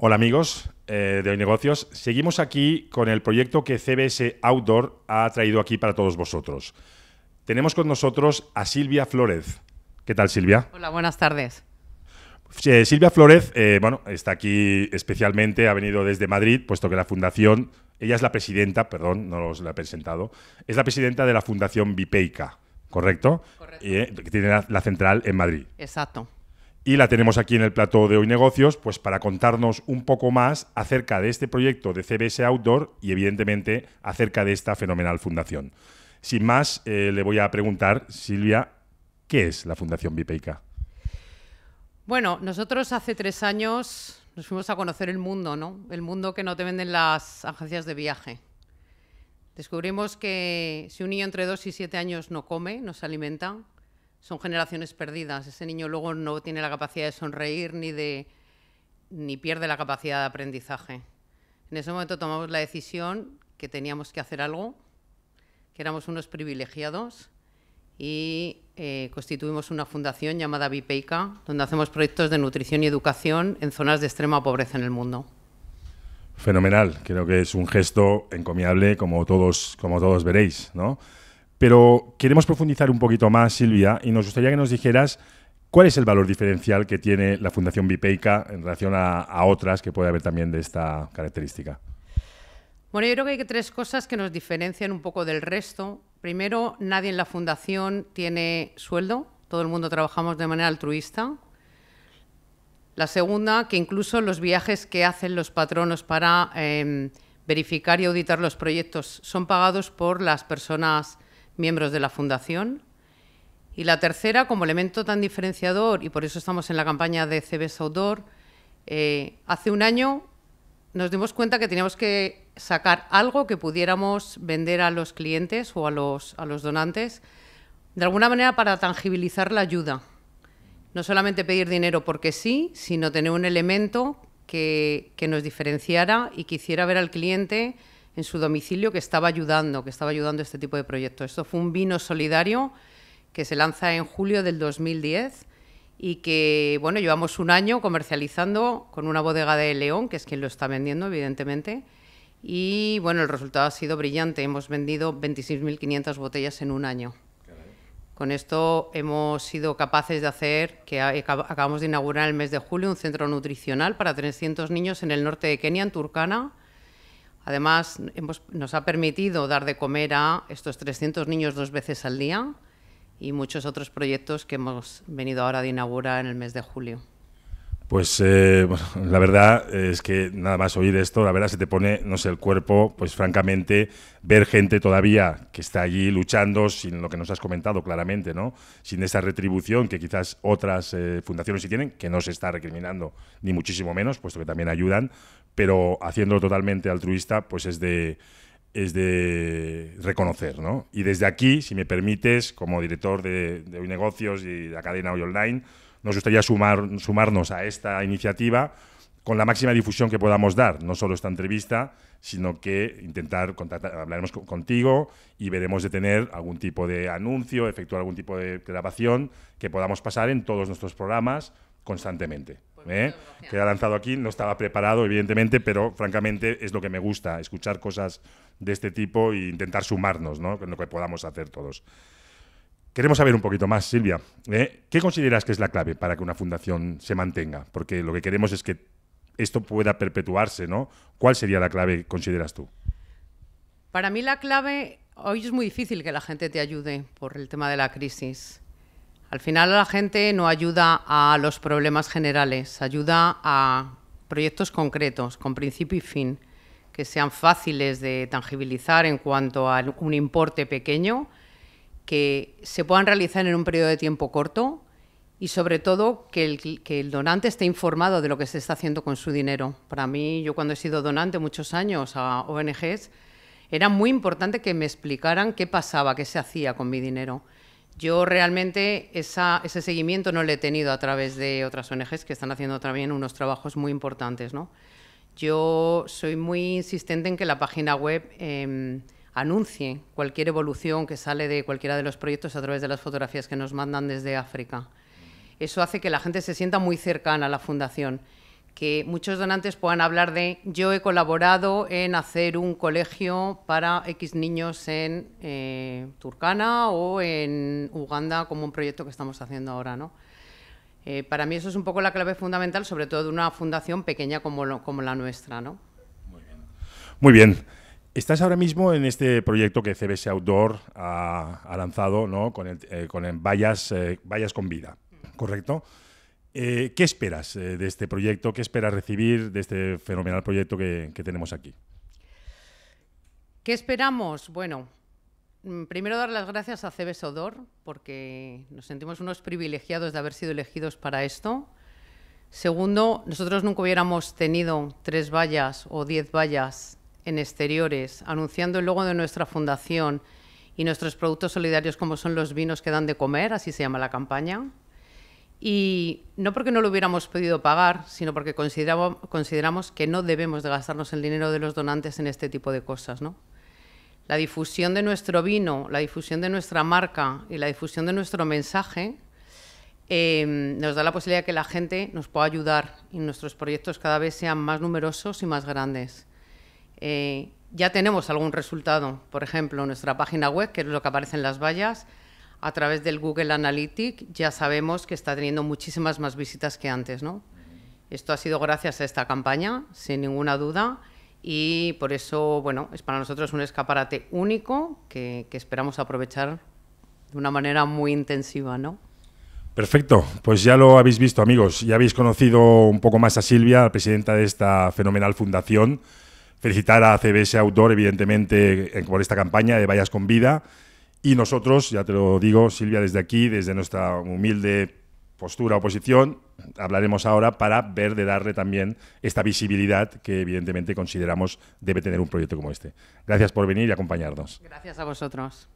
Hola amigos eh, de Hoy Negocios. Seguimos aquí con el proyecto que CBS Outdoor ha traído aquí para todos vosotros. Tenemos con nosotros a Silvia Flórez. ¿Qué tal Silvia? Hola, buenas tardes. Eh, Silvia Flórez, eh, bueno, está aquí especialmente, ha venido desde Madrid, puesto que la fundación, ella es la presidenta, perdón, no os la he presentado, es la presidenta de la fundación Vipeica, ¿correcto? Correcto. que tiene la, central en Madrid. Exacto. Y la tenemos aquí en el plato de Hoy Negocios, pues para contarnos un poco más acerca de este proyecto de CBS Outdoor y evidentemente acerca de esta fenomenal fundación. Sin más, eh, le voy a preguntar, Silvia, ¿qué es la Fundación Bipeica? Bueno, nosotros hace tres años nos fuimos a conocer el mundo, ¿no? El mundo que no te venden las agencias de viaje. Descubrimos que si un niño entre dos y siete años no come, no se alimenta, son generaciones perdidas. Ese niño luego no tiene la capacidad de sonreír ni de ni pierde la capacidad de aprendizaje. En ese momento tomamos la decisión que teníamos que hacer algo, que éramos unos privilegiados y eh, constituimos una fundación llamada Bipeica, donde hacemos proyectos de nutrición y educación en zonas de extrema pobreza en el mundo. Fenomenal, creo que es un gesto encomiable como todos, como todos veréis, ¿no? Pero queremos profundizar un poquito más, Silvia, y nos gustaría que nos dijeras cuál es el valor diferencial que tiene la Fundación Bipeica en relación a, otras que puede haber también de esta característica. Bueno, yo creo que hay tres cosas que nos diferencian un poco del resto. Primero, nadie en la fundación tiene sueldo, todo el mundo trabajamos de manera altruista. La segunda, que incluso los viajes que hacen los patronos para eh, verificar y auditar los proyectos son pagados por las personas miembros de la Fundación. Y la tercera, como elemento tan diferenciador, y por eso estamos en la campaña de CBS Outdoor, eh, hace un año nos dimos cuenta que teníamos que sacar algo que pudiéramos vender a los clientes o a los, a los donantes, de alguna manera para tangibilizar la ayuda. No solamente pedir dinero porque sí, sino tener un elemento que, que nos diferenciara y quisiera ver al cliente en su domicilio que estaba ayudando, que estaba ayudando a este tipo de proyectos. Esto fue un vino solidario que se lanza en julio del 2010 y que, bueno, llevamos un año comercializando con una bodega de León, que es quien lo está vendiendo, evidentemente. Y bueno, el resultado ha sido brillante. Hemos vendido 26.500 botellas en un año. Con esto hemos sido capaces de hacer, que acabamos de inaugurar el mes de julio, un centro nutricional para 300 niños en el norte de Kenia, en Turkana, Además, nos ha permitido dar de comer a estos 300 niños dos veces al día y muchos otros proyectos que hemos venido ahora de inaugurar en el mes de julio. Pues eh, la verdad es que nada más oír esto, la verdad se te pone, no sé, el cuerpo, pues francamente, ver gente todavía que está allí luchando sin lo que nos has comentado claramente, ¿no? Sin esa retribución que quizás otras eh, fundaciones sí tienen, que no se está recriminando, ni muchísimo menos, puesto que también ayudan, pero haciéndolo totalmente altruista, pues es de, es de reconocer, ¿no? Y desde aquí, si me permites, como director de, de Hoy Negocios y de la cadena Hoy Online, nos gustaría sumarnos a esta iniciativa con la máxima difusión que podamos dar, no solo esta entrevista, sino que intentar contactar, hablaremos contigo y veremos de tener algún tipo de anuncio, efectuar algún tipo de grabación que podamos pasar en todos nuestros programas constantemente. Pues ¿eh? Que ha lanzado aquí, no estaba preparado, evidentemente, pero francamente es lo que me gusta, escuchar cosas de este tipo e intentar sumarnos, ¿no? Con lo que podamos hacer todos. Queremos saber un poquito más, Silvia. ¿eh? ¿Qué consideras que es la clave para que una fundación se mantenga? Porque lo que queremos es que esto pueda perpetuarse, ¿no? ¿Cuál sería la clave, consideras tú? Para mí la clave, hoy es muy difícil que la gente te ayude por el tema de la crisis. Al final la gente no ayuda a los problemas generales, ayuda a proyectos concretos, con principio y fin, que sean fáciles de tangibilizar en cuanto a un importe pequeño que se puedan realizar en un periodo de tiempo corto y sobre todo que el, que el, donante esté informado de lo que se está haciendo con su dinero. Para mí, yo cuando he sido donante muchos años a ONGs, era muy importante que me explicaran qué pasaba, qué se hacía con mi dinero. Yo realmente esa, ese seguimiento no lo he tenido a través de otras ONGs que están haciendo también unos trabajos muy importantes. ¿no? Yo soy muy insistente en que la página web... Em, anuncie cualquier evolución que sale de cualquiera de los proyectos a través de las fotografías que nos mandan desde África. Eso hace que la gente se sienta muy cercana a la fundación, que muchos donantes puedan hablar de yo he colaborado en hacer un colegio para X niños en eh, Turcana o en Uganda, como un proyecto que estamos haciendo ahora, ¿no? Eh, para mí eso es un poco la clave fundamental, sobre todo de una fundación pequeña como, como la nuestra, ¿no? Muy bien. Estás ahora mismo en este proyecto que CBS Outdoor ha, lanzado, ¿no? Con, el, eh, con vallas, eh, con vida, ¿correcto? Eh, ¿Qué esperas de este proyecto? ¿Qué esperas recibir de este fenomenal proyecto que, que tenemos aquí? ¿Qué esperamos? Bueno, mm, primero dar las gracias a CBS Outdoor porque nos sentimos unos privilegiados de haber sido elegidos para esto. Segundo, nosotros nunca hubiéramos tenido tres vallas o diez vallas en exteriores, anunciando el logo de nuestra fundación y nuestros productos solidarios como son los vinos que dan de comer, así se llama la campaña. Y no porque no lo hubiéramos podido pagar, sino porque consideramos que no debemos gastarnos el dinero de los donantes en este tipo de cosas. ¿no? La difusión de nuestro vino, la difusión de nuestra marca y la difusión de nuestro mensaje em, nos da la posibilidad de que la gente nos pueda ayudar y nuestros proyectos cada vez sean más numerosos y más grandes. Eh, ya tenemos algún resultado, por ejemplo, nuestra página web, que es lo que aparece en las vallas, a través del Google Analytics ya sabemos que está teniendo muchísimas más visitas que antes, Esto ha sido gracias a esta campaña, sin ninguna duda, y por eso, bueno, es para nosotros un escaparate único que, esperamos aprovechar de una manera muy intensiva, ¿no? Perfecto, pues ya lo habéis visto amigos, ya habéis conocido un poco más a Silvia, la presidenta de esta fenomenal fundación felicitar a CBS Outdoor, evidentemente, eh, por esta campaña de Vallas con Vida. Y nosotros, ya te lo digo, Silvia, desde aquí, desde nuestra humilde postura o posición, hablaremos ahora para ver de darle también esta visibilidad que evidentemente consideramos debe tener un proyecto como este. Gracias por venir y acompañarnos. Gracias a vosotros.